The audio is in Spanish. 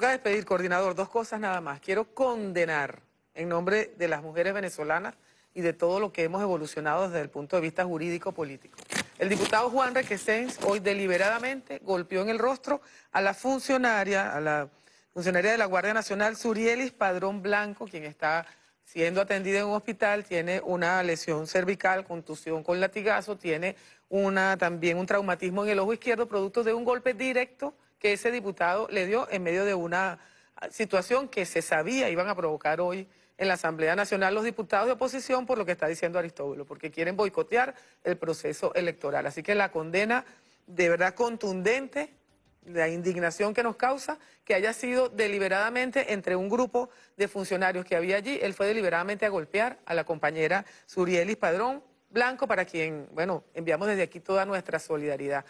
toca despedir, coordinador. Dos cosas nada más. Quiero condenar en nombre de las mujeres venezolanas y de todo lo que hemos evolucionado desde el punto de vista jurídico-político. El diputado Juan Requesens hoy deliberadamente golpeó en el rostro a la funcionaria, a la funcionaria de la Guardia Nacional, Surielis Padrón Blanco, quien está siendo atendida en un hospital, tiene una lesión cervical, contusión con latigazo, tiene una, también un traumatismo en el ojo izquierdo, producto de un golpe directo que ese diputado le dio en medio de una ah, situación que se sabía iban a provocar hoy en la Asamblea Nacional los diputados de oposición por lo que está diciendo Aristóbulo, porque quieren boicotear el proceso electoral. Así que la condena de verdad contundente, la indignación que nos causa, que haya sido deliberadamente entre un grupo de funcionarios que había allí, él fue deliberadamente a golpear a la compañera Surielis Padrón Blanco, para quien, bueno, enviamos desde aquí toda nuestra solidaridad.